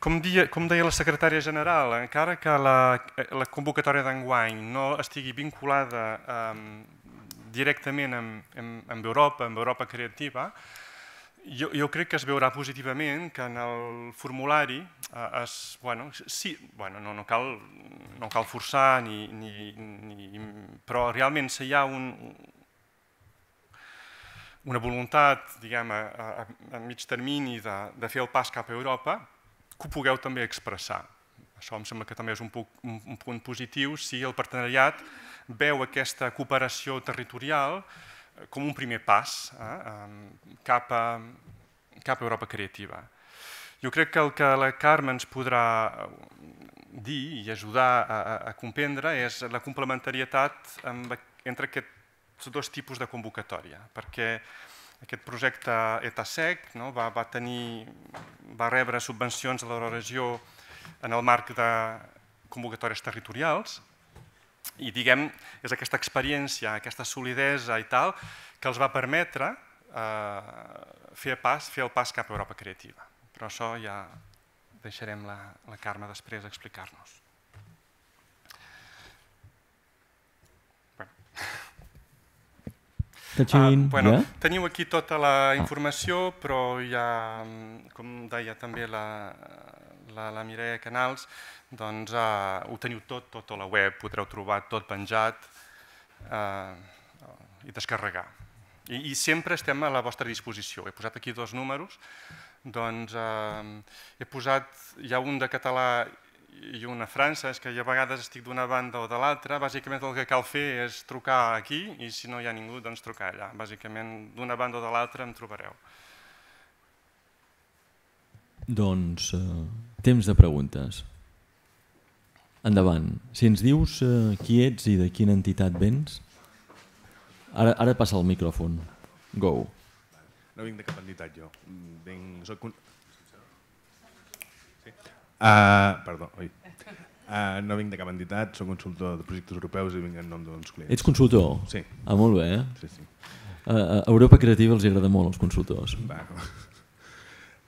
Com, dia, com deia la secretària general, encara que la, la convocatòria d'enguany no estigui vinculada eh, directament amb, amb, amb Europa, amb Europa creativa, jo, jo crec que es veurà positivament que en el formulari eh, es, bueno, sí, bueno, no, no, cal, no cal forçar, ni, ni, ni, però realment si hi ha un, una voluntat diguem, a, a, a mig termini de, de fer el pas cap a Europa, que ho pugueu també expressar. Això em sembla que també és un, punt positiu si el partenariat veu aquesta cooperació territorial eh, com un primer pas eh, cap, a, cap a Europa creativa. Jo crec que el que la Carme ens podrà eh, dir i ajudar a, a comprendre és la complementarietat entre aquests dos tipus de convocatòria, perquè aquest projecte ETASEC no? va, va, tenir, va rebre subvencions de la regió en el marc de convocatòries territorials i diguem, és aquesta experiència, aquesta solidesa i tal, que els va permetre eh, fer, pas, fer el pas cap a Europa Creativa. Però això ja deixarem la, la Carme després explicar-nos. Uh, bueno, yeah. Teniu aquí tota la ah. informació, però hi ha, mm, com deia també la, la, la Mireia Canals, doncs uh, ho teniu tot, tot a la web, podreu trobar tot penjat uh, i descarregar. I, I sempre estem a la vostra disposició. He posat aquí dos números, doncs eh, he posat, hi ha un de català i una França, és que jo a vegades estic d'una banda o de l'altra, bàsicament el que cal fer és trucar aquí i si no hi ha ningú, doncs trucar allà. Bàsicament d'una banda o de l'altra em trobareu. Doncs, eh, temps de preguntes. Endavant. Si ens dius eh, qui ets i de quina entitat vens, ara, ara passa el micròfon. Go. No vinc de cap entitat, jo. Mm, vinc, soc, Sí. Uh, perdó, oi. Uh, no vinc de cap entitat, soc consultor de projectes europeus i vinc en nom d'uns clients. Ets consultor? Sí. Ah, molt bé. Eh? Sí, sí. Uh, Europa Creativa els agrada molt, els consultors. Bueno.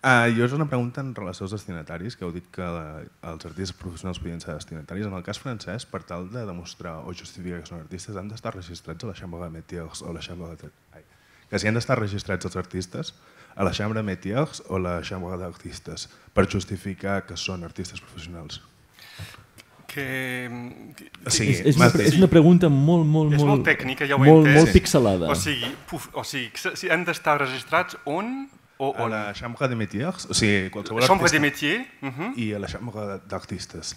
Uh, ah, jo és una pregunta en relació als destinataris, que heu dit que la, els artistes professionals podien ser destinataris. En el cas francès, per tal de demostrar o justificar que són artistes, han d'estar registrats a la Chambre de Métiers o la Chambre de... Ai. Que si han d'estar registrats els artistes, a la Chambre Métiers o la Chambre d'Artistes per justificar que són artistes professionals? que... que sigui, és, és, una, és una pregunta molt, molt, és molt... molt tècnica, ja ho molt, Molt pixelada. O sigui, puf, o sigui si han d'estar registrats on? O, on? A la Chambre de Métiers, o sigui, qualsevol artista. Chambre de Métiers. Uh -huh. I a la Chambre d'Artistes.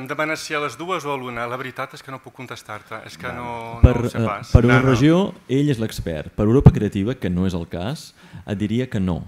Em demanes si a les dues o a l'una. La veritat és que no puc contestar-te, és que no, per, no ho sé eh, pas. Per una no, regió, no. ell és l'expert. Per Europa Creativa, que no és el cas, et diria que no.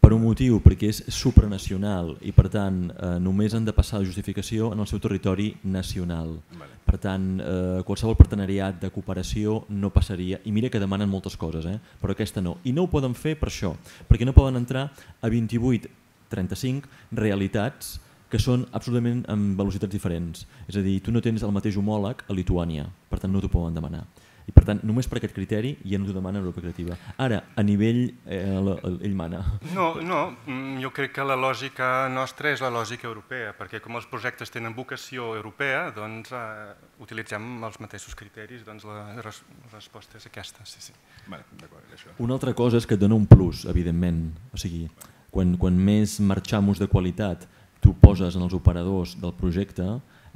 Per un motiu, perquè és supranacional i per tant eh, només han de passar la justificació en el seu territori nacional. Vale. Per tant, eh, qualsevol partenariat de cooperació no passaria, i mira que demanen moltes coses, eh, però aquesta no. I no ho poden fer per això, perquè no poden entrar a 28 35 realitats que són absolutament amb velocitats diferents. És a dir, tu no tens el mateix homòleg a Lituània, per tant no t'ho poden demanar. I per tant, només per aquest criteri ja no t'ho demana Europa Creativa. Ara, a nivell, eh, el, ell mana. No, no, mm, jo crec que la lògica nostra és la lògica europea, perquè com els projectes tenen vocació europea, doncs eh, utilitzem els mateixos criteris, doncs la, res, resposta és aquesta. Sí, sí. Vale, això. Una altra cosa és que et dona un plus, evidentment. O sigui, quan, quan més marxamos de qualitat tu poses en els operadors del projecte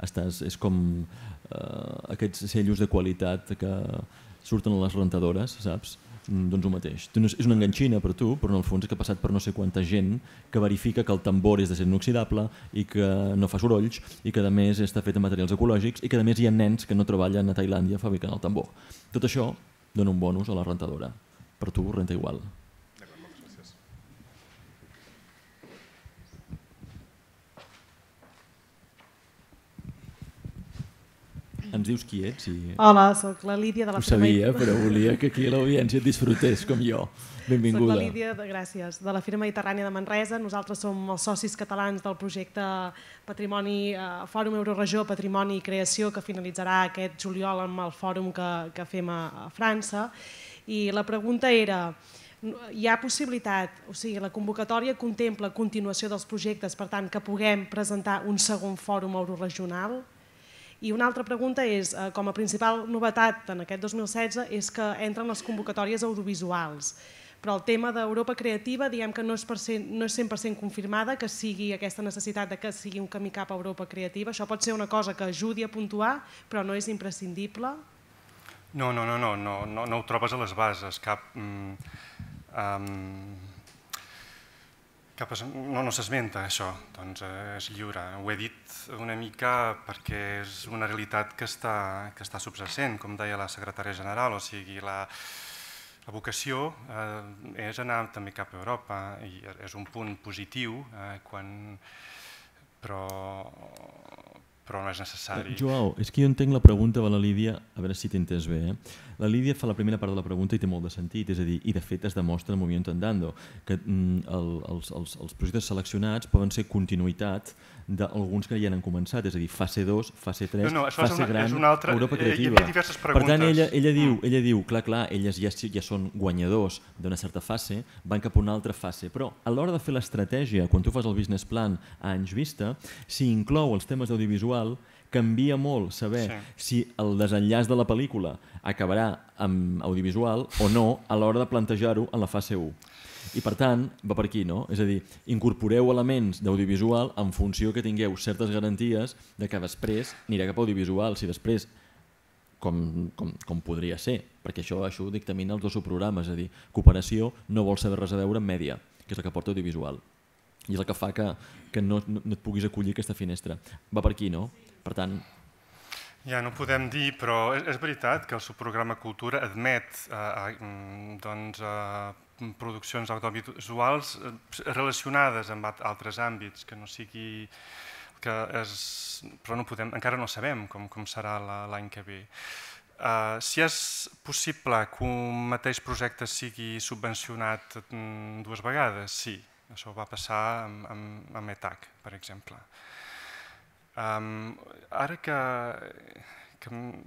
estàs, és com eh, aquests sellos de qualitat que surten a les rentadores, saps? Mm, doncs ho mateix. És una enganxina per tu, però en el fons és que ha passat per no sé quanta gent que verifica que el tambor és de ser inoxidable i que no fa sorolls i que a més està fet amb materials ecològics i que a més hi ha nens que no treballen a Tailàndia fabricant el tambor. Tot això dona un bonus a la rentadora. Per tu renta igual. Ens dius qui ets? I... Hola, sóc la Lídia de la Ho firma... sabia, però volia que aquí l'audiència et disfrutés com jo. Benvinguda. Soc la Lídia, de, gràcies, de la firma Mediterrània de Manresa. Nosaltres som els socis catalans del projecte Patrimoni eh, Fòrum Euroregió Patrimoni i Creació que finalitzarà aquest juliol amb el fòrum que, que fem a, a França. I la pregunta era hi ha possibilitat, o sigui, la convocatòria contempla continuació dels projectes, per tant, que puguem presentar un segon fòrum euroregional? I una altra pregunta és, eh, com a principal novetat en aquest 2016 és que entren les convocatòries audiovisuals però el tema d'Europa creativa diem que no és, per no és 100% confirmada que sigui aquesta necessitat de que sigui un camí cap a Europa creativa. Això pot ser una cosa que ajudi a puntuar, però no és imprescindible? No, no, no, no, no, no, no ho trobes a les bases. Cap, mm, um, cap, no, no s'esmenta això, doncs eh, és lliure. Ho he dit una mica perquè és una realitat que està, que està subjacent, com deia la secretària general, o sigui, la, la vocació eh, és anar també cap a Europa i és un punt positiu, eh, quan, però, però no és necessari. Eh, Joao, és que jo entenc la pregunta de la Lídia, a veure si t'he entès bé. Eh? La Lídia fa la primera part de la pregunta i té molt de sentit, és a dir, i de fet es demostra en Moviment Andando, que mm, el, els, els, els projectes seleccionats poden ser continuïtat d'alguns que ja han començat, és a dir, fase 2, fase 3, no, no, fase una, gran, una altra, Europa eh, creativa. Hi ha diverses preguntes. Per tant, ella, ella, diu, mm. ella diu, clar, clar, elles ja, ja són guanyadors d'una certa fase, van cap a una altra fase, però a l'hora de fer l'estratègia, quan tu fas el business plan a anys vista, si inclou els temes d'audiovisual, canvia molt saber sí. si el desenllaç de la pel·lícula acabarà amb audiovisual o no a l'hora de plantejar-ho en la fase 1. I per tant, va per aquí, no? És a dir, incorporeu elements d'audiovisual en funció que tingueu certes garanties de que després anirà cap a audiovisual. Si després com, com, com podria ser, perquè això, això ho dictamina els dos subprogrames, és a dir, cooperació no vol saber res a veure amb mèdia, que és el que porta audiovisual, i és el que fa que, que no, no et puguis acollir aquesta finestra. Va per aquí, no? Per tant... Ja no podem dir, però és, és veritat que el subprograma Cultura admet eh, eh mm, doncs, eh, produccions audiovisuals eh, relacionades amb altres àmbits, que no sigui que és, però no podem, encara no sabem com, com serà l'any que ve. Uh, si és possible que un mateix projecte sigui subvencionat mm, dues vegades, sí. Això va passar amb, amb, amb ETAC, per exemple. Um, ara que, que mm,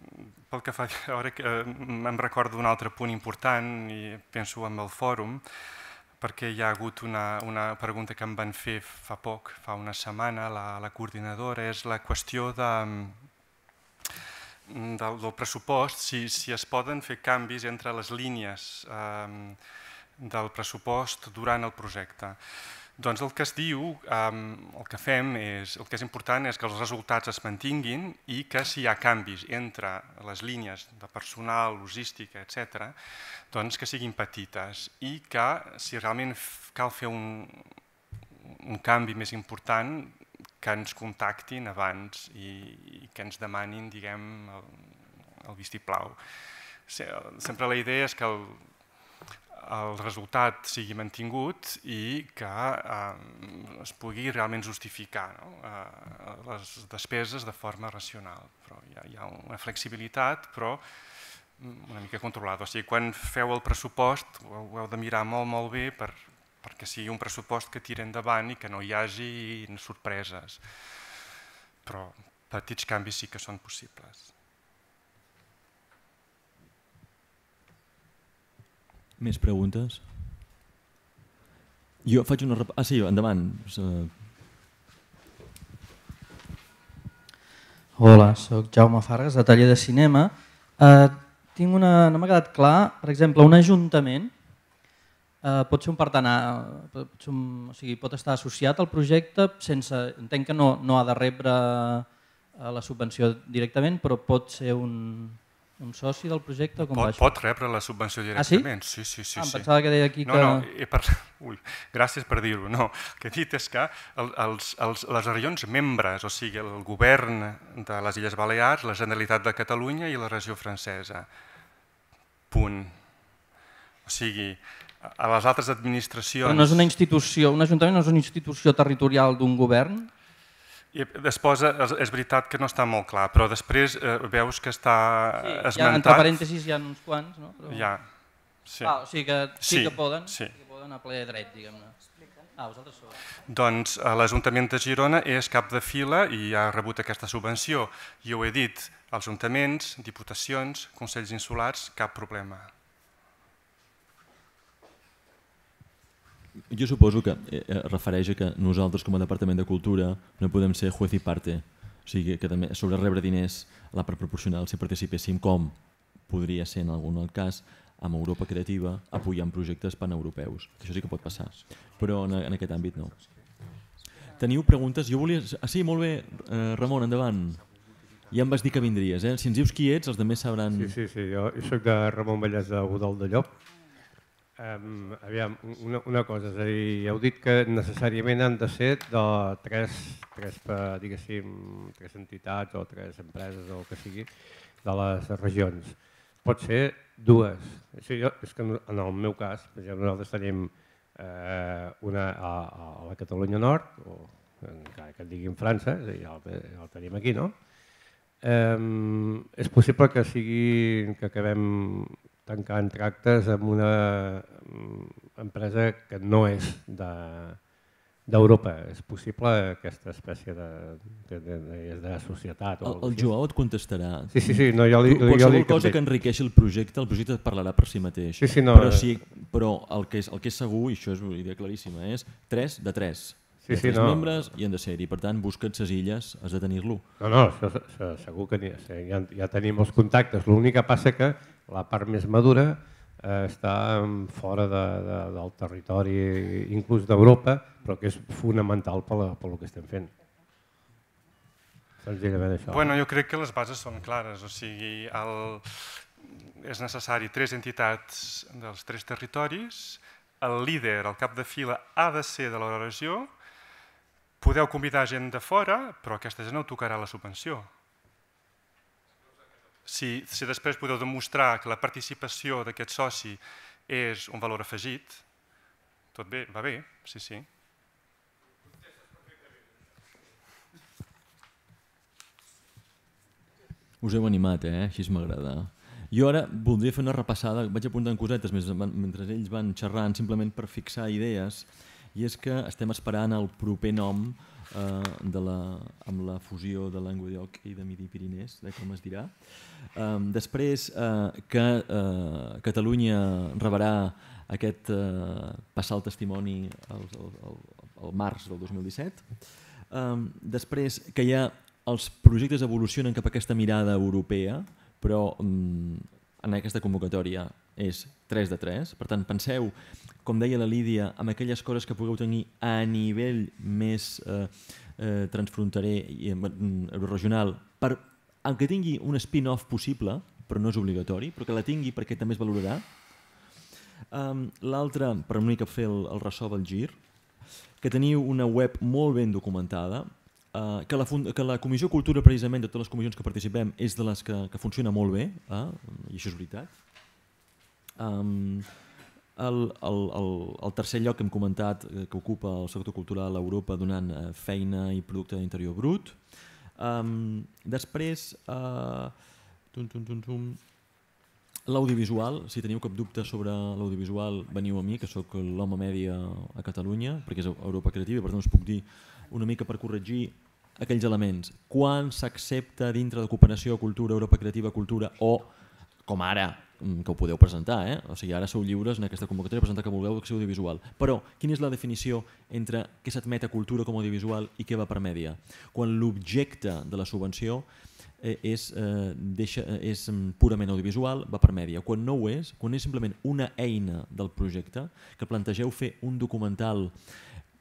pel que fa a veure, que eh, em recordo un altre punt important i penso en el fòrum, perquè hi ha hagut una, una pregunta que em van fer fa poc, fa una setmana, la, la coordinadora, és la qüestió de, mm, del, del pressupost, si, si es poden fer canvis entre les línies eh, del pressupost durant el projecte. Doncs el que es diu, ehm, el que fem és, el que és important és que els resultats es mantinguin i que si hi ha canvis entre les línies de personal, logística, etc., doncs que siguin petites i que si realment cal fer un, un canvi més important, que ens contactin abans i, i que ens demanin, diguem, el, el vistiplau. Sempre la idea és que el, el resultat sigui mantingut i que eh, es pugui realment justificar no? eh, les despeses de forma racional. Però hi ha, hi ha una flexibilitat, però mm, una mica controlada. O sigui, quan feu el pressupost ho, heu de mirar molt, molt bé per, perquè sigui un pressupost que tira endavant i que no hi hagi sorpreses. Però petits canvis sí que són possibles. Més preguntes? Jo faig una... Ah, sí, endavant. Hola, sóc Jaume Fargas, de taller de cinema. Eh, tinc una... No m'ha quedat clar, per exemple, un ajuntament eh, pot ser un partenar, pot, ser un, o sigui, pot estar associat al projecte sense... Entenc que no, no ha de rebre eh, la subvenció directament, però pot ser un, un soci del projecte? Com pot, vaig? pot rebre la subvenció directament. Ah, sí? Sí, sí, sí. Ah, em sí. pensava que deia aquí no, que... No, no, he Ui, gràcies per dir-ho. No, el que he dit és que els, els, les regions membres, o sigui, el govern de les Illes Balears, la Generalitat de Catalunya i la regió francesa. Punt. O sigui, a les altres administracions... Però no és una institució, un ajuntament no és una institució territorial d'un govern? després és, és veritat que no està molt clar, però després eh, veus que està esmentat... Ha, entre parèntesis hi ha uns quants, no? Ja, sí. Ah, o sigui que que poden, sí. que poden a ple dret, diguem-ne. Ah, vosaltres Doncs eh, l'Ajuntament de Girona és cap de fila i ha rebut aquesta subvenció. Jo ho he dit, els ajuntaments, diputacions, consells insulars, cap problema. Jo suposo que eh, eh refereix a que nosaltres com a Departament de Cultura no podem ser juez i parte, o sigui que també sobre rebre diners a la part proporcional si participéssim com podria ser en algun cas amb Europa Creativa apoyant projectes paneuropeus, que això sí que pot passar, però en, en aquest àmbit no. Teniu preguntes? Jo volia... Ah, sí, molt bé, eh, Ramon, endavant. Ja em vas dir que vindries, eh? Si ens dius qui ets, els altres sabran... Sí, sí, sí, jo soc de Ramon Vallès de Godol de Llop, Um, aviam, una, una cosa, és a dir, heu dit que necessàriament han de ser de tres, tres, eh, diguéssim, tres entitats o tres empreses o el que sigui de les regions. Pot ser dues. És, dir, jo, és que en el meu cas, per exemple, nosaltres tenim eh, una a, a la Catalunya Nord, o encara que en diguin França, és a dir, ja el, ja el tenim aquí, no? Um, és possible que sigui que acabem tancant tractes amb una mm, empresa que no és d'Europa. De, és possible aquesta espècie de, de, de, de, de societat. O el, el Joao et contestarà. Sí, sí, sí. No, jo li, Qualsevol jo li cosa que enriqueixi el projecte, el projecte parlarà per si mateix. Sí, sí, no, però, eh. sí, però el, que és, el que és segur, i això és una idea claríssima, és 3 de 3 sí, sí, no. membres i han de ser-hi. Per tant, busca't ses illes, has de tenir-lo. No, no, això, això, segur que ja, ja tenim els contactes. L'únic que passa que la part més madura eh, està fora de, de, del territori, inclús d'Europa, però que és fonamental per, la, per el que estem fent. Senzillament això. Bueno, jo crec que les bases són clares, o sigui, el, és necessari tres entitats dels tres territoris, el líder, el cap de fila, ha de ser de l'oració, Podeu convidar gent de fora, però aquesta gent no tocarà la subvenció. Si, si després podeu demostrar que la participació d'aquest soci és un valor afegit, tot bé, va bé, sí, sí. Us heu animat, eh? Així m'agrada. Jo ara voldria fer una repassada, vaig apuntant cosetes mentre ells van xerrant, simplement per fixar idees, i és que estem esperant el proper nom eh, de la, amb la fusió de Languedoc i de Midi Pirinès, de eh, com es dirà. Eh, després eh, que eh, Catalunya rebrà aquest eh, passar el testimoni al, al, al març del 2017. Eh, després que ja els projectes evolucionen cap a aquesta mirada europea, però mm, en aquesta convocatòria és 3 de 3, per tant penseu com deia la Lídia, amb aquelles coses que pugueu tenir a nivell més eh, eh, transfronterer i eh, mm, regional, per, que tingui un spin-off possible, però no és obligatori, però que la tingui perquè també es valorarà. Um, L'altre, per una que fer el, el ressò del gir, que teniu una web molt ben documentada, Uh, que, la que la Comissió Cultura, precisament, de totes les comissions que participem, és de les que, que funciona molt bé, eh? i això és veritat. Um, el, el, el, el tercer lloc que hem comentat eh, que ocupa el sector cultural a Europa donant eh, feina i producte d'interior brut. Um, després, uh, l'audiovisual, si teniu cap dubte sobre l'audiovisual, veniu a mi, que sóc l'home mèdia a Catalunya, perquè és Europa Creativa, per tant us puc dir una mica per corregir aquells elements. Quan s'accepta dintre de cooperació cultura, Europa Creativa, cultura, o, com ara, Mm, que ho podeu presentar, eh? o sigui, ara sou lliures en aquesta convocatòria, de presentar que vulgueu acció audiovisual. Però quina és la definició entre què s'admet a cultura com a audiovisual i què va per mèdia? Quan l'objecte de la subvenció eh, és, eh, deixa, eh, és mm, purament audiovisual, va per mèdia. Quan no ho és, quan és simplement una eina del projecte, que plantegeu fer un documental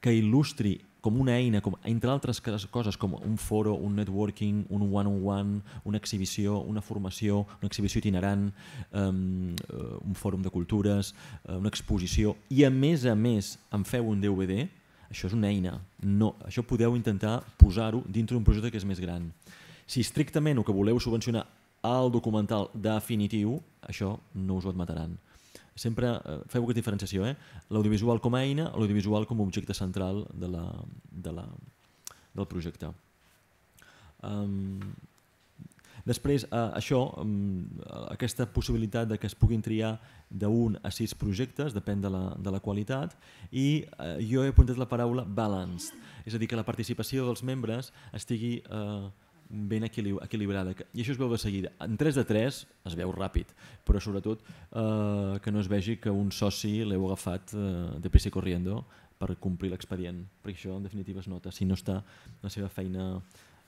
que il·lustri com una eina, com, entre altres coses, com un foro, un networking, un one-on-one, -on -one, una exhibició, una formació, una exhibició itinerant, um, un fòrum de cultures, eh, una exposició, i a més a més en feu un DVD, això és una eina. No, això podeu intentar posar-ho dintre d'un projecte que és més gran. Si estrictament el que voleu subvencionar al documental definitiu, això no us ho admetaran sempre eh, feu aquesta diferenciació, eh? l'audiovisual com a eina, l'audiovisual com a objecte central de la, de la, del projecte. Um, després, uh, això, um, aquesta possibilitat de que es puguin triar d'un a sis projectes, depèn de la, de la qualitat, i uh, jo he apuntat la paraula balanced, és a dir, que la participació dels membres estigui eh, ben equilib equilibrada. I això es veu de seguida. En 3 de 3 es veu ràpid, però sobretot eh, que no es vegi que un soci l'heu agafat eh, de pressa corriendo per complir l'expedient, perquè això en definitiva es nota. Si no està la seva feina...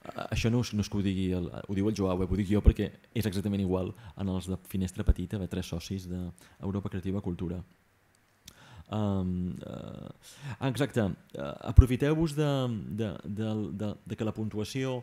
Eh, això no, us, no és que ho digui, el, ho diu el Joao Web, eh, ho dic jo perquè és exactament igual en els de Finestra Petita, de tres socis d'Europa Creativa Cultura. Um, uh, exacte, uh, aprofiteu-vos de, de, de, de, de que la puntuació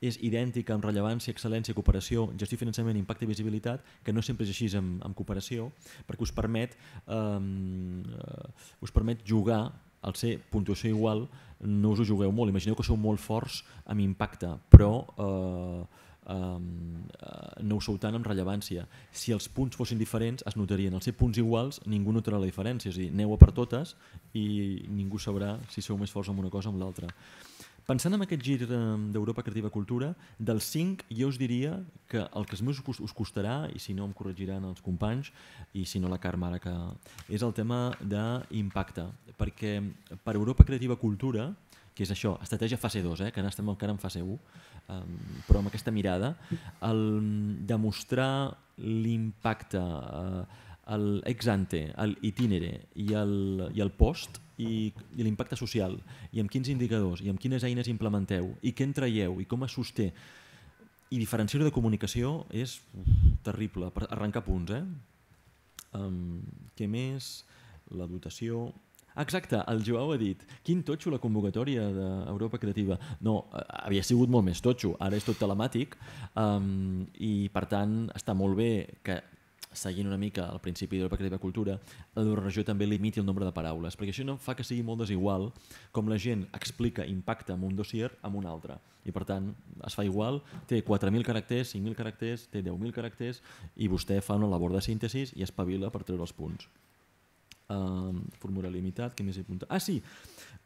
és idèntica amb rellevància, excel·lència, cooperació, gestió, finançament, impacte i visibilitat, que no sempre és així amb, amb cooperació, perquè us permet, ehm, eh, us permet jugar al ser puntuació igual, no us ho jugueu molt. Imagineu que sou molt forts amb impacte, però eh, ehm, eh, no ho sou tant amb rellevància. Si els punts fossin diferents, es notarien. Al ser punts iguals, ningú notarà la diferència. És a dir, aneu a per totes i ningú sabrà si sou més forts amb una cosa o amb l'altra. Pensant en aquest gir d'Europa Creativa Cultura, dels 5 jo us diria que el que més us costarà, i si no em corregiran els companys, i si no la Carme ara que... és el tema d'impacte, perquè per Europa Creativa Cultura, que és això, estratègia fase 2, eh, que ara estem encara en fase 1, um, però amb aquesta mirada, el demostrar l'impacte, uh, eh, l'exante, l'itinerari i, el, i el post, i, i l'impacte social, i amb quins indicadors, i amb quines eines implementeu, i què en traieu, i com es sosté. I diferenciar-ho de comunicació és terrible, per arrencar punts, eh? Um, què més? La dotació... Exacte, el Joao ha dit, quin totxo la convocatòria d'Europa Creativa. No, eh, havia sigut molt més totxo, ara és tot telemàtic, um, i per tant està molt bé que seguint una mica el principi d'Europa Creativa Cultura, regió també limiti el nombre de paraules, perquè això no fa que sigui molt desigual com la gent explica impacte amb un dossier amb un altre. I per tant, es fa igual, té 4.000 caràcters, 5.000 caràcters, té 10.000 caràcters, i vostè fa una labor de síntesi i espavila per treure els punts. Uh, formula limitat, què més he apuntat? Ah, sí,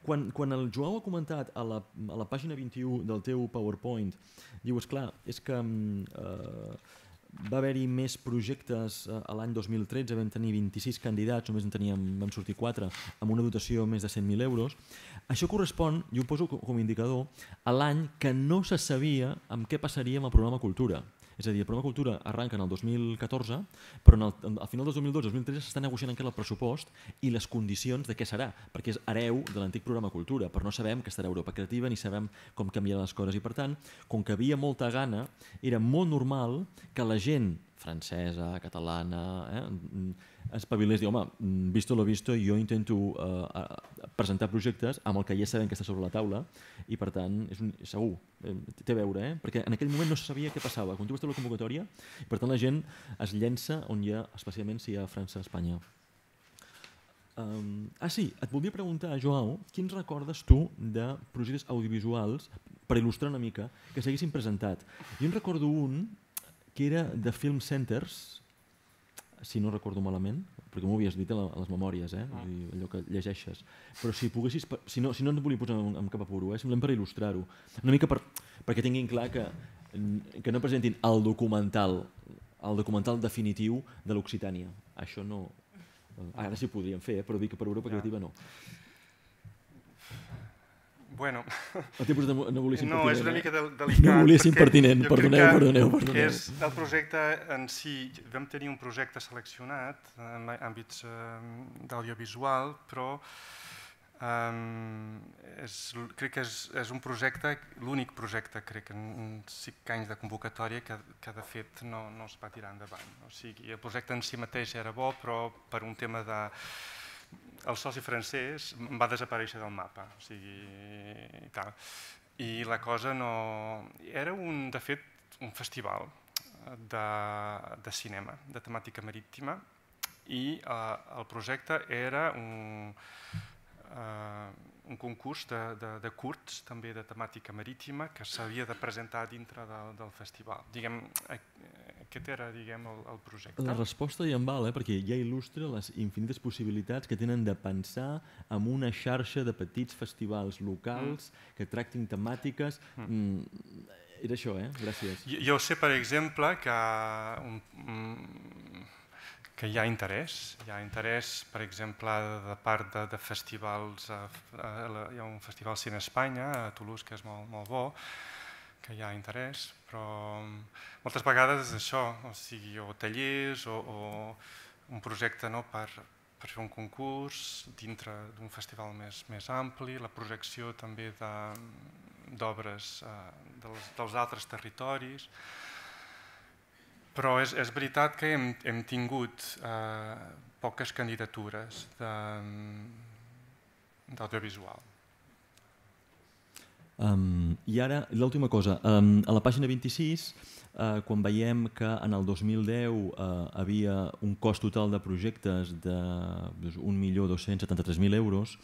quan, quan el Joao ha comentat a la, a la pàgina 21 del teu PowerPoint, diu, és clar, és que... Uh, va haver-hi més projectes eh, a l'any 2013, vam tenir 26 candidats, només en teníem, vam sortir 4, amb una dotació més de 100.000 euros. Això correspon, i ho poso com a indicador, a l'any que no se sabia amb què passaria amb el programa Cultura. És a dir, el programa Cultura arranca en el 2014, però en el, al final del 2012-2013 s'està negociant encara el pressupost i les condicions de què serà, perquè és hereu de l'antic programa Cultura, però no sabem que estarà Europa Creativa ni sabem com canviaran les coses. I per tant, com que havia molta gana, era molt normal que la gent francesa, catalana, eh? espavilés dir, home, mm, visto lo visto, jo intento eh, presentar projectes amb el que ja sabem que està sobre la taula i, per tant, és un, segur, eh, té a veure, eh? perquè en aquell moment no se sabia què passava. Quan tu vas la convocatòria, per tant, la gent es llença on hi ha, especialment si hi ha França a Espanya. Um, ah, sí, et volia preguntar, Joao, quins recordes tu de projectes audiovisuals, per il·lustrar una mica, que s'haguessin presentat? Jo en recordo un que era de Film Centers, si no recordo malament, perquè m'ho havies dit a, la, a les memòries, eh? Ah. allò que llegeixes. Però si poguessis, si no, si no et volia posar en, en cap apuro, eh? simplement per il·lustrar-ho, una mica per, perquè tinguin clar que, que no presentin el documental, el documental definitiu de l'Occitània. Això no... Eh, ara sí ho podríem fer, eh? però dic que per Europa Creativa no. Bueno... El tipus de impertinent. No, és una eh? mica del, volia ser impertinent, perdoneu, perdoneu, perdoneu. És el projecte en si. Vam tenir un projecte seleccionat en àmbits eh, d'audiovisual, però um, és, crec que és, és un projecte, l'únic projecte, crec, en cinc anys de convocatòria que, que de fet no, no es va tirar endavant. O sigui, el projecte en si mateix era bo, però per un tema de el soci francès va desaparèixer del mapa. O sigui, tal. I la cosa no... Era, un, de fet, un festival de, de cinema, de temàtica marítima, i eh, el projecte era un, eh, un concurs de, de, de curts, també de temàtica marítima, que s'havia de presentar dintre del, del festival. Diguem, eh, aquest era diguem, el, el projecte. La resposta ja em val, eh? perquè ja il·lustra les infinites possibilitats que tenen de pensar en una xarxa de petits festivals locals mm. que tractin temàtiques... Mm. Mm, era això, eh? Gràcies. Jo, jo sé, per exemple, que, un, um, que hi ha interès. Hi ha interès, per exemple, de part de, de festivals... A, a, a, hi ha un festival Cine Espanya, a Toulouse, que és molt, molt bo, que hi ha interès, però mm, moltes vegades és això, o sigui, o tallers o, o un projecte no, per, per fer un concurs dintre d'un festival més, més ampli, la projecció també mm, d'obres de, eh, dels, dels altres territoris, però és, és veritat que hem, hem tingut eh, poques candidatures mm, d'audiovisual. Um, I ara, l'última cosa. Um, a la pàgina 26 eh, quan veiem que en el 2010 eh, havia un cost total de projectes de 1.273.000 doncs, euros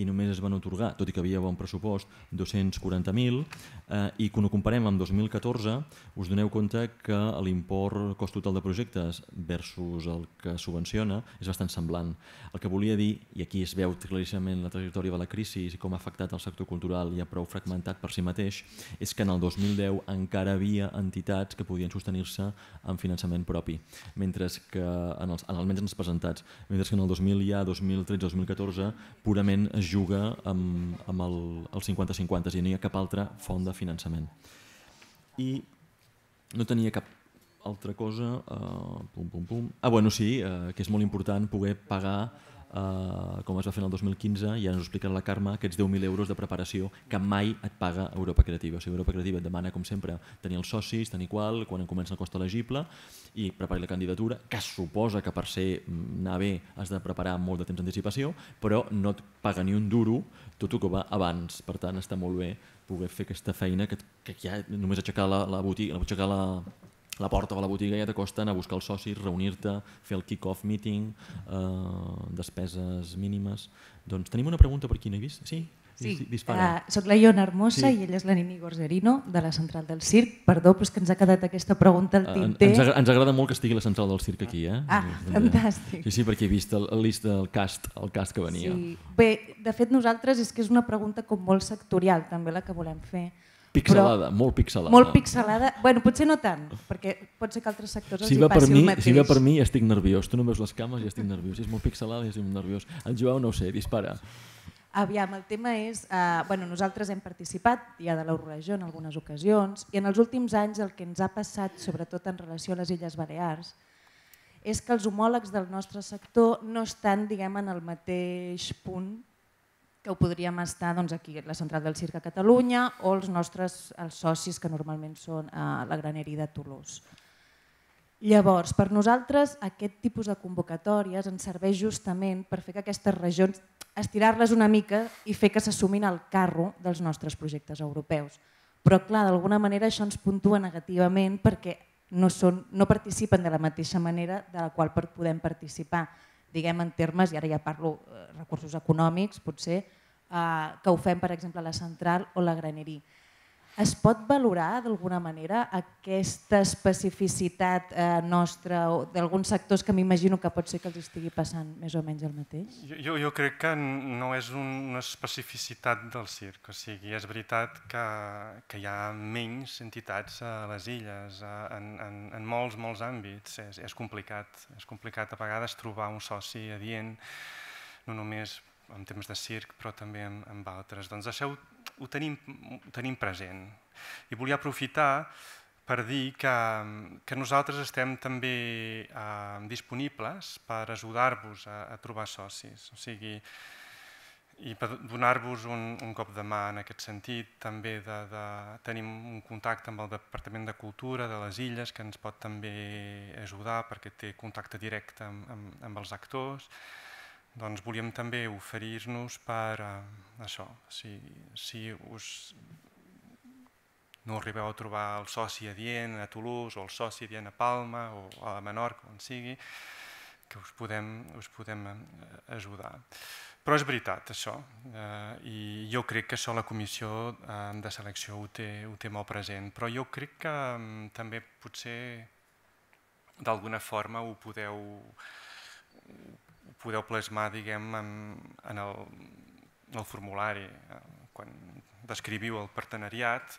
i només es van otorgar, tot i que havia bon pressupost, 240.000 eh, i quan ho comparem amb 2014 us doneu compte que l'import cost total de projectes versus el que subvenciona és bastant semblant. El que volia dir, i aquí es veu claríssimament la trajectòria de la crisi i com ha afectat el sector cultural ja prou fragmentat per si mateix, és que en el 2010 encara havia entitats entitats que podien sostenir-se amb finançament propi, mentre que en els, en almenys en els presentats, mentre que en el 2000 ja 2013-2014 purament es juga amb, amb el, el 50-50, i no hi ha cap altra font de finançament. I no tenia cap altra cosa... Uh, pum, pum, pum. Ah, bueno, sí, uh, que és molt important poder pagar Eh, com es va fer en el 2015, ja ens ho explica la Carme, aquests 10.000 euros de preparació que mai et paga Europa Creativa. O sigui, Europa Creativa et demana, com sempre, tenir els socis, tenir qual, quan comença el cost elegible, i preparar la candidatura, que suposa que per ser mm, anar bé has de preparar molt de temps d'anticipació, però no et paga ni un duro tot el que va abans. Per tant, està molt bé poder fer aquesta feina que, que ja només aixecar la, la botiga, aixecar la, la porta de la botiga ja t'acosten a buscar els socis, reunir-te, fer el kick-off meeting, eh, despeses mínimes. Doncs tenim una pregunta per aquí, no he vist? Sí? Sí, uh, ah, soc la Iona Hermosa sí. i ella és la Nini Gorzerino, de la Central del Circ. Perdó, però és que ens ha quedat aquesta pregunta al eh, tinter. Uh, ens, agra ens agrada molt que estigui la Central del Circ aquí. Eh? Ah, sí, fantàstic. Sí, sí, perquè he vist el, el, el, cast, el cast que venia. Sí. Bé, de fet, nosaltres és que és una pregunta com molt sectorial, també la que volem fer. Pixelada, però, molt pixelada. Molt pixelada. Bueno, potser no tant, perquè pot ser que altres sectors si els hi passi per mi, el mateix. Si va per mi, estic nerviós. Tu no veus les cames i estic nerviós. Si És molt pixelada i estic nerviós. El Joao no ho sé, dispara. Aviam, el tema és... Eh, bueno, nosaltres hem participat ja de l'Euroregió en algunes ocasions i en els últims anys el que ens ha passat, sobretot en relació a les Illes Balears, és que els homòlegs del nostre sector no estan diguem, en el mateix punt que ho podríem estar doncs, aquí, la central del Circ a Catalunya o els nostres els socis que normalment són a la graneria de Toulouse. Llavors, per nosaltres aquest tipus de convocatòries ens serveix justament per fer que aquestes regions estirar-les una mica i fer que s'assumin al carro dels nostres projectes europeus. Però clar, d'alguna manera això ens puntua negativament perquè no, són, no participen de la mateixa manera de la qual podem participar. Diguem en termes, i ara ja parlo eh, recursos econòmics, potser, Eh, que ho fem, per exemple, a la central o la graneria. Es pot valorar d'alguna manera aquesta especificitat eh, nostra o d'alguns sectors que m'imagino que pot ser que els estigui passant més o menys el mateix? Jo, jo, crec que no és una especificitat del circ. O sigui, és veritat que, que hi ha menys entitats a les illes, en, en, en molts, molts àmbits. És, és complicat. És complicat a vegades trobar un soci adient no només en temps de circ, però també en, amb altres. Doncs això ho, ho, tenim, ho tenim present. I volia aprofitar per dir que, que nosaltres estem també eh, disponibles per ajudar-vos a, a trobar socis. O sigui, i per donar-vos un, un cop de mà en aquest sentit, també de, de, tenim un contacte amb el Departament de Cultura de les Illes que ens pot també ajudar perquè té contacte directe amb, amb, amb els actors doncs volíem també oferir-nos per uh, això. Si, si us no arribeu a trobar el soci adient a Toulouse o el soci adient a Palma o a Menorca, on sigui, que us podem, us podem eh, ajudar. Però és veritat, això, eh, i jo crec que això la comissió eh, de selecció ho té, ho té molt present, però jo crec que mm, també potser d'alguna forma ho podeu, podeu plasmar diguem, en, en, el, en el formulari. Quan descriviu el partenariat,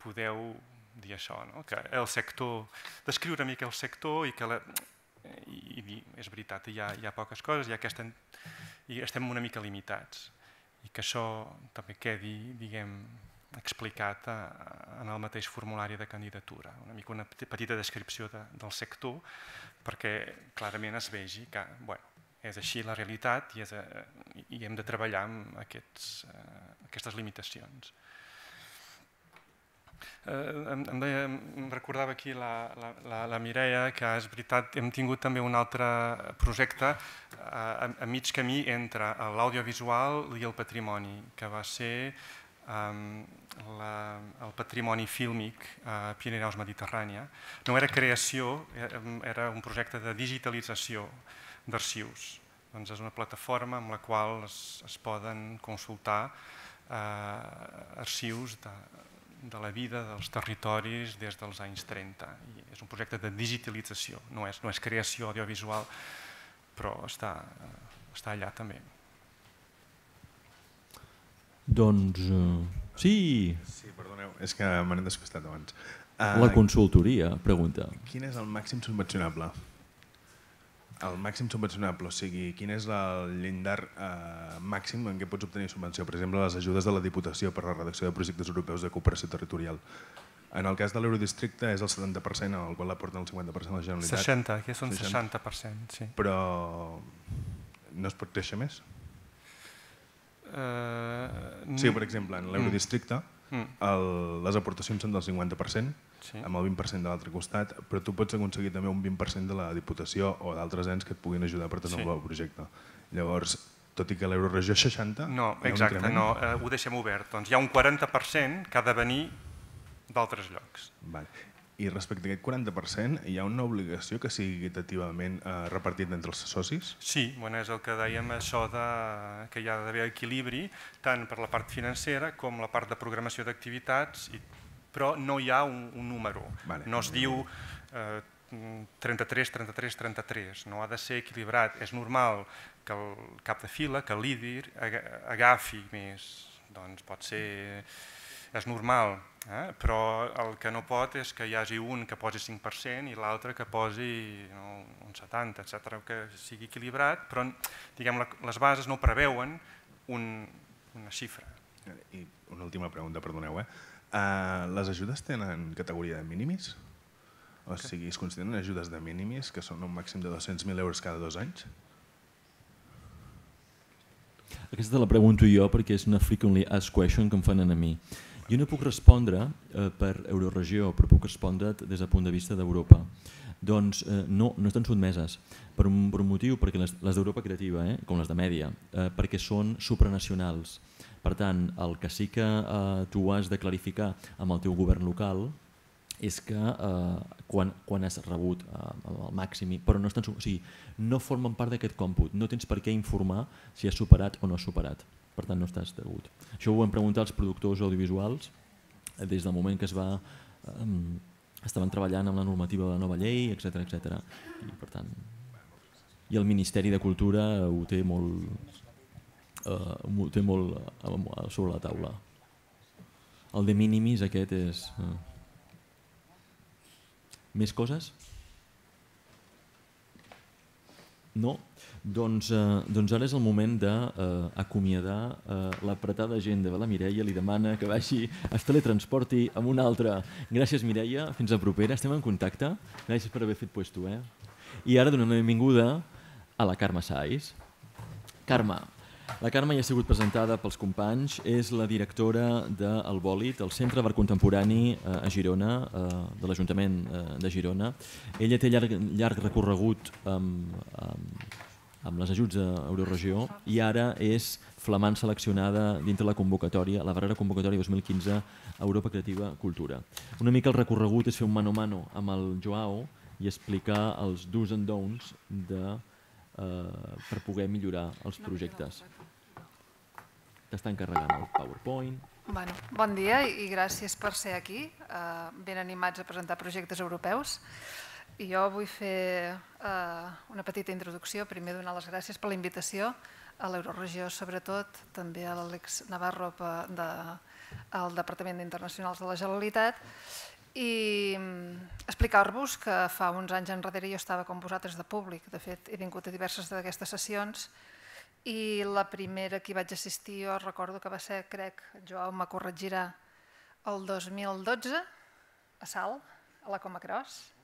podeu dir això, no? que el sector, descriure una mica el sector i que la, i, i és veritat, hi ha, hi ha poques coses, hi ha aquesta, i estem una mica limitats i que això també quedi, diguem, explicat a, a, en el mateix formulari de candidatura, una mica una petita descripció de, del sector perquè clarament es vegi que, bueno, és així la realitat i, és, eh, i hem de treballar amb aquests, eh, aquestes limitacions. Eh, em, em, deia, em recordava aquí la, la, la, la Mireia que és veritat, hem tingut també un altre projecte eh, a, a mig camí entre l'audiovisual i el patrimoni, que va ser um, la, el patrimoni fílmic a eh, Pirineus Mediterrània. No era creació, eh, era un projecte de digitalització d'arxius. Doncs és una plataforma amb la qual es, es poden consultar eh, arxius de, de la vida dels territoris des dels anys 30. I és un projecte de digitalització, no és, no és creació audiovisual, però està, està allà també. Doncs... Uh, sí! Sí, perdoneu, és que m'han descostat abans. Uh, la ah, consultoria, pregunta. Quin és el màxim subvencionable? el màxim subvencionable, o sigui, quin és el llindar eh, màxim en què pots obtenir subvenció? Per exemple, les ajudes de la Diputació per la redacció de projectes europeus de cooperació territorial. En el cas de l'eurodistricte és el 70%, en el qual l'aporten el 50% de la Generalitat. 60, aquí són 60%, 60% sí. Però no es pot créixer més? Uh, sí, per exemple, en l'eurodistricte mm Mm. El, les aportacions són del 50%, sí. amb el 20% de l'altre costat, però tu pots aconseguir també un 20% de la Diputació o d'altres ens que et puguin ajudar per tenir sí. el projecte. Llavors, tot i que l'euroregió és 60... No, exacte, no, eh, ho deixem obert. Doncs hi ha un 40% que ha de venir d'altres llocs. Vale. I respecte a aquest 40%, hi ha una obligació que sigui equitativament eh, repartit entre els socis? Sí, bueno, és el que dèiem, això de, que hi ha d'haver equilibri, tant per la part financera com la part de programació d'activitats, però no hi ha un, un número. Vale. No es diu... Eh, 33, 33, 33, no ha de ser equilibrat. És normal que el cap de fila, que el líder agafi més, doncs pot ser és normal, eh? però el que no pot és que hi hagi un que posi 5% i l'altre que posi no, un 70, etc que sigui equilibrat, però diguem, les bases no preveuen un, una xifra. I una última pregunta, perdoneu. Eh? Uh, les ajudes tenen categoria de mínimis? O sigui, es consideren ajudes de mínimis, que són un màxim de 200.000 euros cada dos anys? Aquesta la pregunto jo perquè és una frequently asked question que em fan a mi. Jo no puc respondre eh, per Euroregió, però puc respondre des del punt de vista d'Europa. Doncs eh, no, no estan sotmeses, per un, per un motiu, perquè les, les d'Europa creativa, eh, com les de Mèdia, eh, perquè són supranacionals. Per tant, el que sí que eh, tu has de clarificar amb el teu govern local és que eh, quan, quan has rebut eh, el màxim, però no, estan, o sigui, no formen part d'aquest còmput, no tens per què informar si has superat o no has superat per tant no està estagut. Això ho vam preguntar als productors audiovisuals des del moment que es va... Eh, estaven treballant amb la normativa de la nova llei, etc etc. I per tant... I el Ministeri de Cultura ho té molt, eh, ho té molt eh, sobre la taula. El de mínimis aquest és... Eh. Més coses? No? Doncs, eh, doncs ara és el moment d'acomiadar eh, eh, l'apretada gent de la Mireia, li demana que vagi, es teletransporti amb una altra. Gràcies, Mireia, fins a propera, estem en contacte. Gràcies per haver fet pues, tu, eh? I ara donem la benvinguda a la Carme Carme. Carme, la Carme ja ha sigut presentada pels companys, és la directora del Bòlit, el Centre d'Art Contemporani eh, a Girona, eh, de l'Ajuntament eh, de Girona. Ella té llarg, llarg recorregut amb, amb, amb les ajuts d'Euroregió i ara és flamant seleccionada dintre la convocatòria, la darrera convocatòria 2015 Europa Creativa Cultura. Una mica el recorregut és fer un mano a mano amb el Joao i explicar els do's and don'ts de, eh, per poder millorar els projectes. No, t'estan carregant el PowerPoint. Bueno, bon dia i gràcies per ser aquí, eh, ben animats a presentar projectes europeus. I jo vull fer eh, una petita introducció, primer donar les gràcies per la invitació a l'Euroregió sobretot, també a l'Àlex Navarro de, al Departament d'Internacionals de la Generalitat i mm, explicar-vos que fa uns anys enrere jo estava com vosaltres de públic. De fet, he vingut a diverses d'aquestes sessions i i la primera que hi vaig assistir jo recordo que va ser, crec, Joao me corregirà, el 2012, a Sal, a la Cross.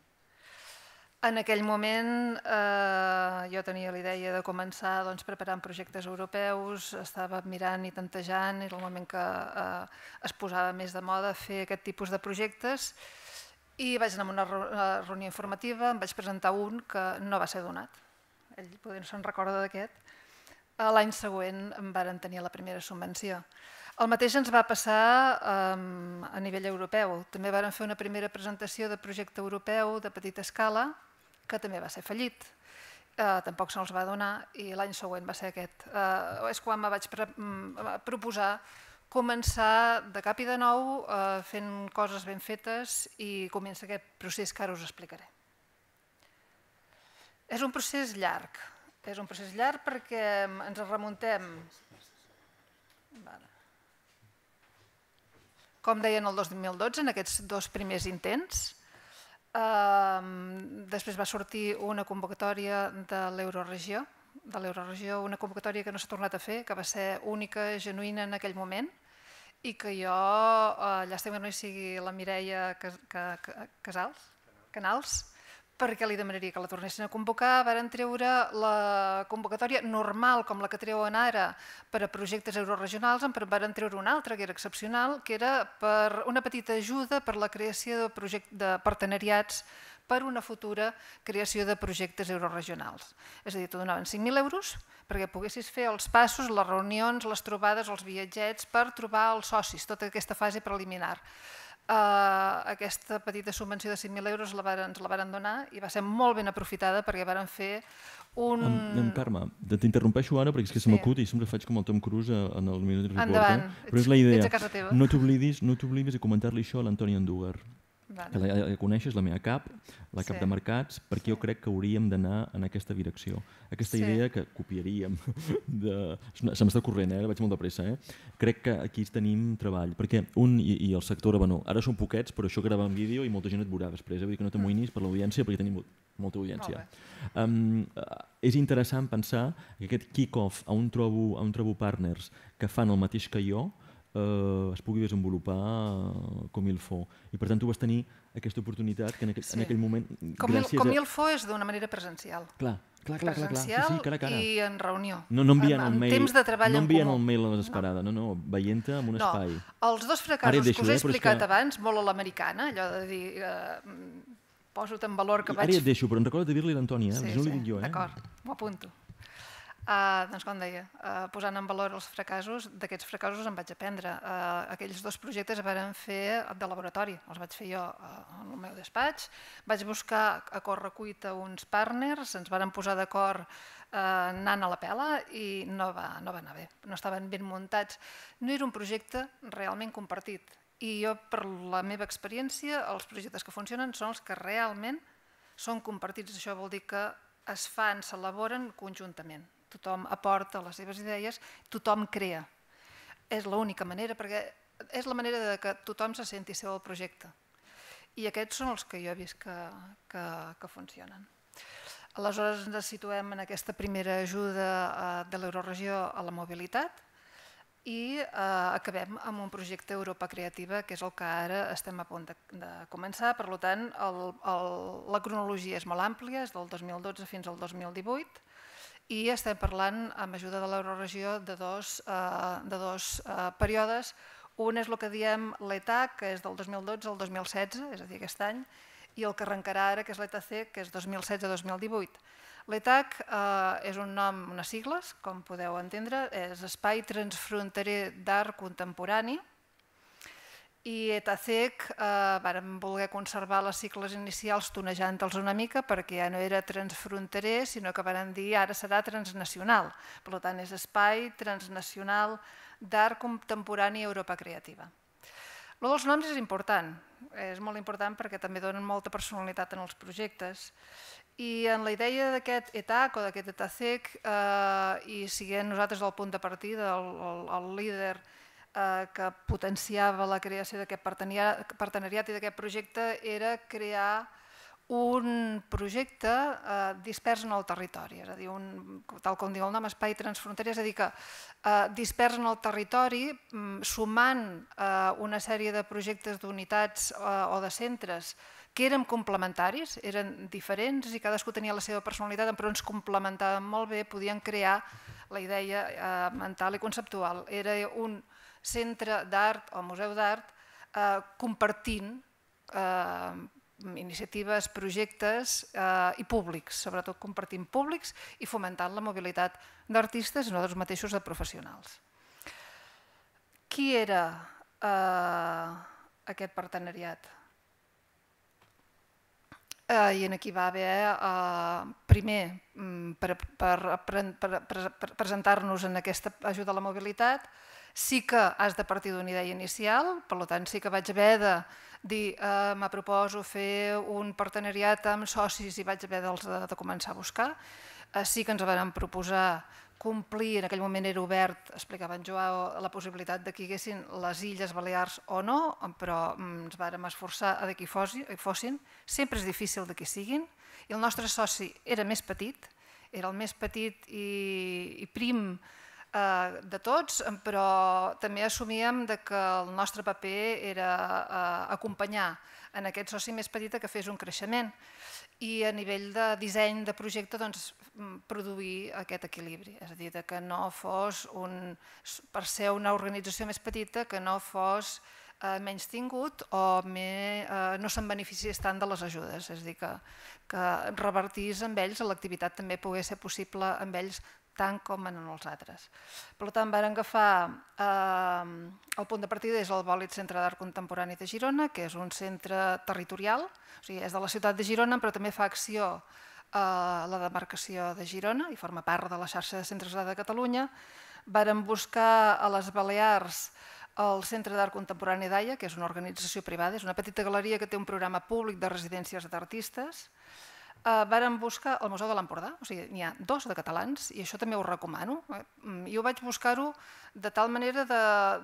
En aquell moment eh, jo tenia la idea de començar doncs, preparant projectes europeus, estava mirant i tantejant, era el moment que eh, es posava més de moda fer aquest tipus de projectes i vaig anar a una reunió informativa, em vaig presentar un que no va ser donat. Ell poder no se'n recorda d'aquest, L'any següent em varen tenir la primera subvenció. El mateix ens va passar ehm, a nivell europeu. També varen fer una primera presentació de projecte europeu de petita escala, que també va ser fallit. Eh, tampoc se'ls va donar i l'any següent va ser aquest. Eh, és quan me vaig mm, proposar començar de cap i de nou eh, fent coses ben fetes i comença aquest procés que ara us explicaré. És un procés llarg, és un procés llarg perquè mm, ens en remuntem. Vale. Com deien el 2012, en aquests dos primers intents, ehm, després va sortir una convocatòria de l'Euroregió, de l'Euroregió, una convocatòria que no s'ha tornat a fer, que va ser única, genuïna en aquell moment, i que jo, eh, llàstima que no hi sigui la Mireia Casals, Canals, Canals perquè li demanaria que la tornessin a convocar, varen treure la convocatòria normal, com la que treuen ara, per a projectes euroregionals, en varen treure una altra, que era excepcional, que era per una petita ajuda per la creació de, de partenariats per una futura creació de projectes euroregionals. És a dir, t'ho donaven 5.000 euros perquè poguessis fer els passos, les reunions, les trobades, els viatgets, per trobar els socis, tota aquesta fase preliminar. Eh, aquesta petita subvenció de 5.000 euros la varen, ens la varen donar i va ser molt ben aprofitada perquè varen fer un... En, Carme, t'interrompeixo ara perquè és que se m'acut i sempre faig com el Tom Cruise eh, en el Minut Report. Endavant, eh? Però ets, és la idea. No t'oblidis no t'oblidis de comentar-li això a l'Antoni Andúgar. Vale. Que la, la eh, eh, coneixes, la meva cap, la cap de mercats, perquè sí. jo crec que hauríem d'anar en aquesta direcció. Aquesta sí. idea que copiaríem, de... se m'està corrent, eh? vaig molt de pressa, eh? crec que aquí tenim treball, perquè un i, i el sector, bueno, ara són poquets, però això grava en vídeo i molta gent et veurà després, eh? vull dir que no t'amoïnis per l'audiència, perquè tenim molta audiència. Molt um, és interessant pensar que aquest kick-off a on trobo, a on trobo partners que fan el mateix que jo, eh, es pugui desenvolupar eh, com il fo. I per tant tu vas tenir aquesta oportunitat que en aquell, sí. en aquell moment... Com, il, com a... il fo és d'una manera presencial. Clar, clar, clar, clar, clar. Sí, sí, cara a cara. i en reunió. No, no envien en, en el mail. temps de treball no envien el mail a la desesperada, no, no, no veient-te en un no, espai. Els dos fracassos que us he eh, explicat que... abans, molt a l'americana, allò de dir... Eh, mm, poso en valor que I vaig... Ara ja et deixo, però em recorda de dir-li a l'Antònia, eh? sí, no li dic jo. Eh? D'acord, m'ho apunto. Ah, doncs com deia, ah, posant en valor els fracassos, d'aquests fracassos em vaig aprendre. Ah, aquells dos projectes varen fer de laboratori, els vaig fer jo en el meu despatx. Vaig buscar a cuita uns partners, ens varen posar d'acord anant a la pela i no va, no va anar bé, no estaven ben muntats. No era un projecte realment compartit i jo, per la meva experiència, els projectes que funcionen són els que realment són compartits. Això vol dir que es fan, s'elaboren conjuntament tothom aporta les seves idees, tothom crea. És l'única manera, perquè és la manera de que tothom se senti seu al projecte. I aquests són els que jo he vist que, que, que funcionen. Aleshores ens situem en aquesta primera ajuda eh, de l'euroregió a la mobilitat i eh, acabem amb un projecte Europa Creativa, que és el que ara estem a punt de, de començar. Per tant, el, el, la cronologia és molt àmplia, és del 2012 fins al 2018, i estem parlant, amb ajuda de l'euroregió, de dos, eh, de dos eh, períodes. Un és el que diem l'ETAC, que és del 2012 al 2016, és a dir, aquest any, i el que arrencarà ara, que és l'ETAC, que és 2016-2018. L'ETAC eh, és un nom, unes sigles, com podeu entendre, és Espai Transfronterer d'Art Contemporani, i ETAC eh, vàrem voler conservar les cicles inicials tonejant-los una mica perquè ja no era transfronterer, sinó que varen dir ara serà transnacional. Per tant, és espai transnacional d'art contemporani a Europa creativa. El dels noms és important, és molt important perquè també donen molta personalitat en els projectes i en la idea d'aquest ETAC o d'aquest ETACEC, eh, i siguent nosaltres el punt de partida, el, el, el líder, eh, que potenciava la creació d'aquest partenariat i d'aquest projecte era crear un projecte eh, dispers en el territori, és a dir, un, tal com diu el nom, espai transfronterer, és a dir, que eh, dispers en el territori, mm, sumant eh, una sèrie de projectes d'unitats eh, o de centres que érem complementaris, eren diferents i cadascú tenia la seva personalitat, però ens complementaven molt bé, podien crear la idea eh, mental i conceptual. Era un, centre d'art o museu d'art eh, compartint eh, iniciatives, projectes eh, i públics, sobretot compartint públics i fomentant la mobilitat d'artistes i dels mateixos de professionals. Qui era eh, aquest partenariat? Eh, I en aquí va haver, eh, primer, mm, per, per, per presentar-nos en aquesta ajuda a la mobilitat, sí que has de partir d'una idea inicial, per tant sí que vaig haver de dir eh, me proposo fer un partenariat amb socis i vaig haver dels de, començar a buscar. Eh, sí que ens van proposar complir, en aquell moment era obert, explicava en Joao, la possibilitat de que hi haguessin les Illes Balears o no, però mm, ens vàrem esforçar a de que hi fossin. Sempre és difícil de hi siguin. I el nostre soci era més petit, era el més petit i, i prim, Eh, de tots, però també assumíem de que el nostre paper era eh, acompanyar en aquest soci més petit que fes un creixement i a nivell de disseny de projecte doncs, mm, produir aquest equilibri, és a dir, que no fos un, per ser una organització més petita, que no fos eh, menys tingut o eh, no se'n beneficiés tant de les ajudes, és a dir, que, que revertís amb ells, l'activitat també pogués ser possible amb ells tant com en els altres. Per tant, van agafar eh, el punt de partida és el Bòlit Centre d'Art Contemporani de Girona, que és un centre territorial, o sigui, és de la ciutat de Girona, però també fa acció a eh, la demarcació de Girona i forma part de la xarxa de centres d'art de Catalunya. Varen buscar a les Balears el Centre d'Art Contemporani d'AIA, que és una organització privada, és una petita galeria que té un programa públic de residències d'artistes, Eh, vàrem varen buscar el Museu de l'Empordà, o sigui, n'hi ha dos de catalans, i això també ho recomano. Eh, mm, jo vaig buscar-ho de tal manera de,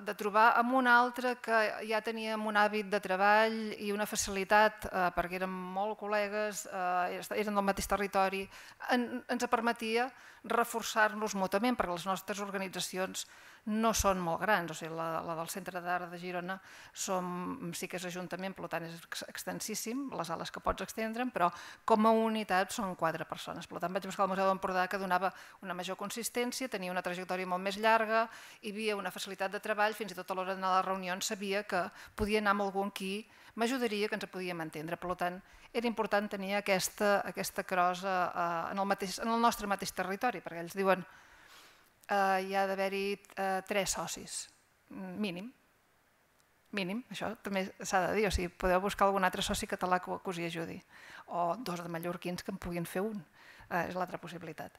de trobar amb un altre que ja teníem un hàbit de treball i una facilitat, eh, perquè érem molt col·legues, eh, eren del mateix territori, ens permetia reforçar-nos mútuament, perquè les nostres organitzacions no són molt grans, o sigui, la, la del Centre d'Art de Girona som, sí que és ajuntament, per tant és extensíssim, les ales que pots extendre, però com a unitat són quatre persones. Per tant, vaig buscar el Museu d'Empordà que donava una major consistència, tenia una trajectòria molt més llarga, hi havia una facilitat de treball, fins i tot a l'hora d'anar a les reunions sabia que podia anar amb amb qui m'ajudaria que ens podíem entendre. Per tant, era important tenir aquesta, aquesta crosa eh, en, el mateix, en el nostre mateix territori, perquè ells diuen eh, hi ha d'haver-hi eh, tres socis, mínim. Mínim, això també s'ha de dir, o sigui, podeu buscar algun altre soci català que, que us hi ajudi, o dos de mallorquins que en puguin fer un, eh, és l'altra possibilitat.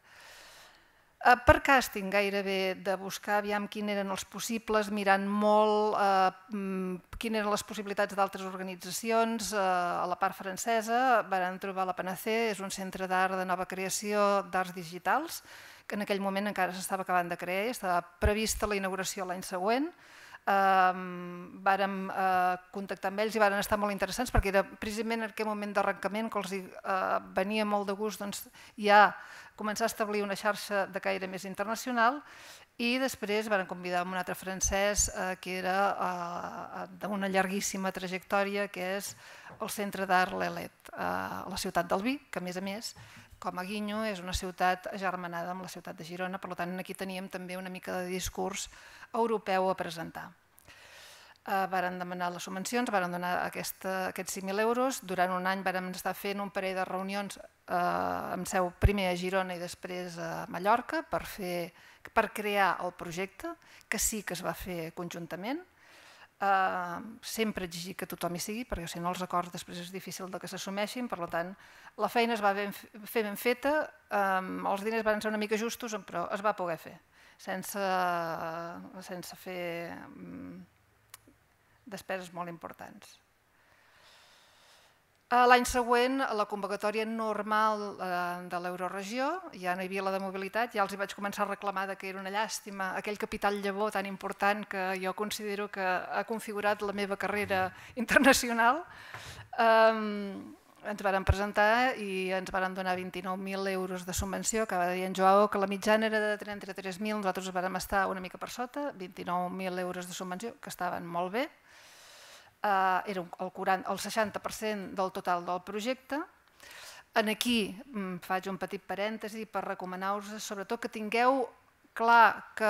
Eh, per càsting gairebé, de buscar aviam quin eren els possibles, mirant molt eh, mm, quines eren les possibilitats d'altres organitzacions. Eh, a la part francesa van trobar la Panacé, és un centre d'art de nova creació d'arts digitals, que en aquell moment encara s'estava acabant de crear i estava prevista la inauguració l'any següent. Um, vàrem eh, contactar amb ells i varen estar molt interessants perquè era precisament en aquell moment d'arrencament que els eh, venia molt de gust doncs, ja començar a establir una xarxa de caire més internacional i després van convidar un altre francès eh, que era eh, d'una llarguíssima trajectòria, que és el Centre d'Art Lelet, eh, a la ciutat del Vi, que a més a més com a Guinyo és una ciutat germanada amb la ciutat de Girona, per tant aquí teníem també una mica de discurs europeu a presentar. Eh, varen demanar les subvencions, varen donar aquests 5.000 euros, durant un any varen estar fent un parell de reunions eh, amb seu primer a Girona i després a Mallorca per, fer, per crear el projecte, que sí que es va fer conjuntament, eh, sempre exigir que tothom hi sigui, perquè si no els acords després és difícil que s'assumeixin, per tant, la feina es va ben, fer ben feta, eh, els diners van ser una mica justos, però es va poder fer, sense, sense fer mm, despeses molt importants. Eh, l'any següent, a la convocatòria normal eh, de l'Euroregió, ja no hi havia la de mobilitat, ja els hi vaig començar a reclamar que era una llàstima aquell capital llavor tan important que jo considero que ha configurat la meva carrera internacional. ens varen presentar i ens varen donar 29.000 euros de subvenció, que va dir en Joao que la mitjana era de 33.000, nosaltres vam estar una mica per sota, 29.000 euros de subvenció, que estaven molt bé, eh, era el, 40, el 60% del total del projecte. En aquí mm, faig un petit parèntesi per recomanar-vos sobretot que tingueu clar que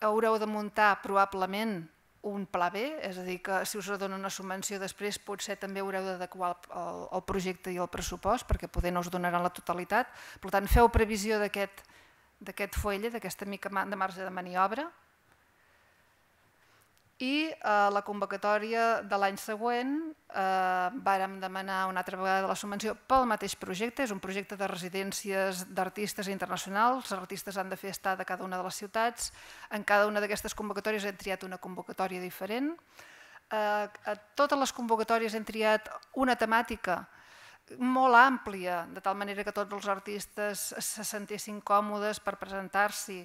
haureu de muntar probablement un pla B, és a dir, que si us donen una subvenció després potser també haureu d'adequar el, el projecte i el pressupost perquè poder no us donaran la totalitat. Per tant, feu previsió d'aquest foell, d'aquesta mica de marge de maniobra, i eh, la convocatòria de l'any següent eh, vàrem demanar una altra vegada la subvenció pel mateix projecte, és un projecte de residències d'artistes internacionals, els artistes han de fer estar de cada una de les ciutats, en cada una d'aquestes convocatòries hem triat una convocatòria diferent, eh, a totes les convocatòries hem triat una temàtica molt àmplia, de tal manera que tots els artistes se sentissin còmodes per presentar-s'hi,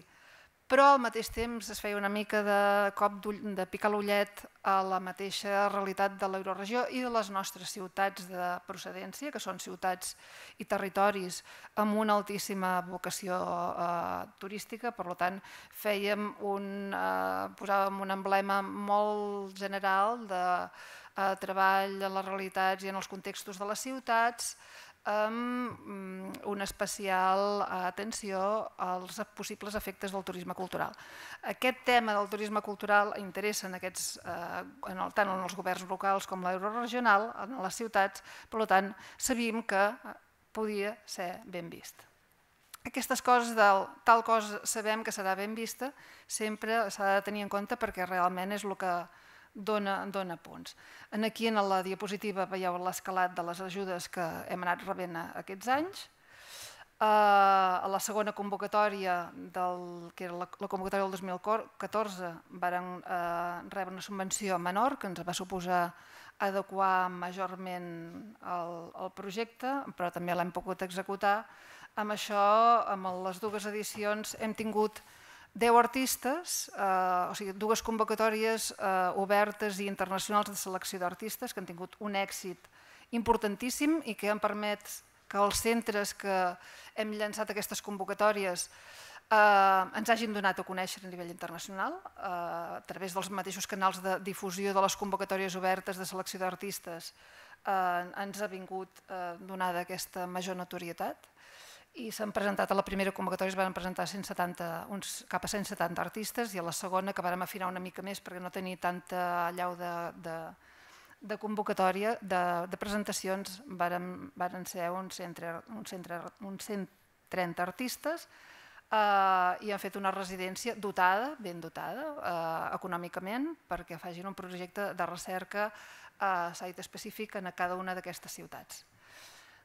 però al mateix temps es feia una mica de cop de picar l'ullet a la mateixa realitat de l'euroregió i de les nostres ciutats de procedència, que són ciutats i territoris amb una altíssima vocació eh, turística, per tant fèiem un, eh, posàvem un emblema molt general de eh, treball en les realitats i en els contextos de les ciutats, amb mm, una especial atenció als possibles efectes del turisme cultural. Aquest tema del turisme cultural interessa en aquests, eh, en tant en els governs locals com l'euroregional, en les ciutats, per tant, sabíem que eh, podia ser ben vist. Aquestes coses del tal cosa sabem que serà ben vista sempre s'ha de tenir en compte perquè realment és el que, dona, dona punts. En aquí, en la diapositiva, veieu l'escalat de les ajudes que hem anat rebent aquests anys. Eh, a la segona convocatòria, del, que era la, convocatòria del 2014, varen eh, rebre una subvenció menor que ens va suposar adequar majorment el, el projecte, però també l'hem pogut executar. Amb això, amb les dues edicions, hem tingut 10 artistes, eh, o sigui, dues convocatòries eh, obertes i internacionals de selecció d'artistes que han tingut un èxit importantíssim i que han permet que els centres que hem llançat aquestes convocatòries eh, ens hagin donat a conèixer a nivell internacional eh, a través dels mateixos canals de difusió de les convocatòries obertes de selecció d'artistes eh, ens ha vingut eh, donada aquesta major notorietat i s'han presentat a la primera convocatòria es van presentar 170, uns, cap a 170 artistes i a la segona que vàrem afinar una mica més perquè no tenia tanta allau de, de, de convocatòria, de, de presentacions, van, varen ser un centre, un centre, 130 artistes eh, i han fet una residència dotada, ben dotada, eh, econòmicament, perquè facin un projecte de recerca eh, site específic en cada una d'aquestes ciutats.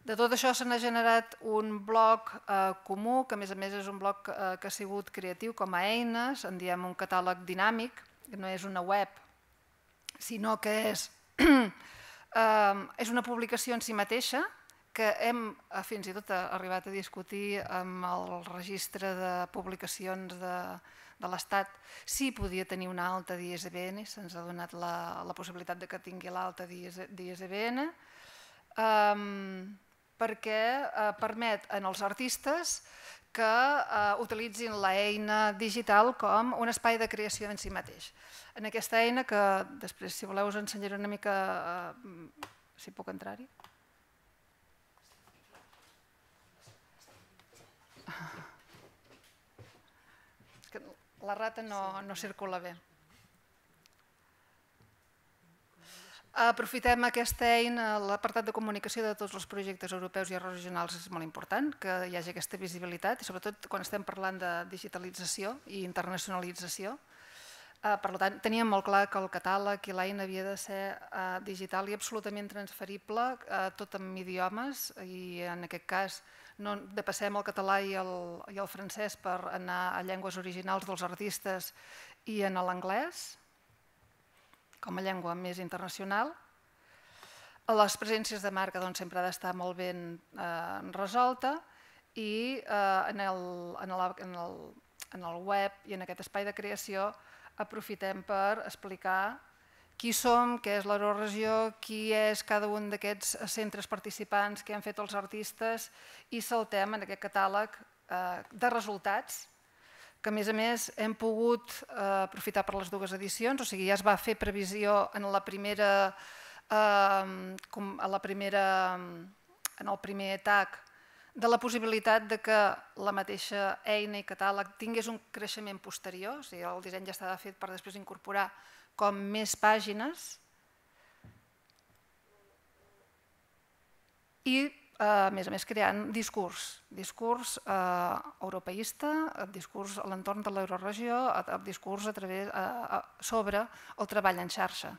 De tot això se n'ha generat un bloc eh, comú, que a més a més és un bloc eh, que ha sigut creatiu com a eines, en diem un catàleg dinàmic, que no és una web, sinó que és, eh, és una publicació en si mateixa, que hem eh, fins i tot arribat a discutir amb el registre de publicacions de, de l'Estat si podia tenir una alta d'ISBN, se'ns ha donat la, la possibilitat de que tingui l'alta d'ISBN. Eh, perquè eh, permet als els artistes que eh, utilitzin l'eina digital com un espai de creació en si mateix. En aquesta eina, que després, si voleu, us ensenyaré una mica, eh, si puc entrar-hi. La rata no, no circula bé. Aprofitem aquesta eina, l'apartat de comunicació de tots els projectes europeus i regionals és molt important, que hi hagi aquesta visibilitat, i sobretot quan estem parlant de digitalització i internacionalització. Ah, per tant, teníem molt clar que el catàleg i l'eina havia de ser ah, digital i absolutament transferible, ah, tot en idiomes, i en aquest cas no depassem el català i el, i el francès per anar a llengües originals dels artistes i en l'anglès, com a llengua més internacional. Les presències de marca doncs, sempre ha d'estar molt ben eh, resolta i eh, en, el, en, el, en, el, en el web i en aquest espai de creació aprofitem per explicar qui som, què és l'Euroregió, qui és cada un d'aquests centres participants, què han fet els artistes i saltem en aquest catàleg eh, de resultats que a més a més hem pogut eh, aprofitar per les dues edicions, o sigui, ja es va fer previsió en la primera, eh, com a la primera en el primer atac de la possibilitat de que la mateixa eina i catàleg tingués un creixement posterior, o sigui, el disseny ja estava fet per després incorporar com més pàgines, i Eh, a més a més creant discurs, discurs eh, europeista, eh, discurs a l'entorn de l'euroregió, discurs a través, sobre el treball en xarxa.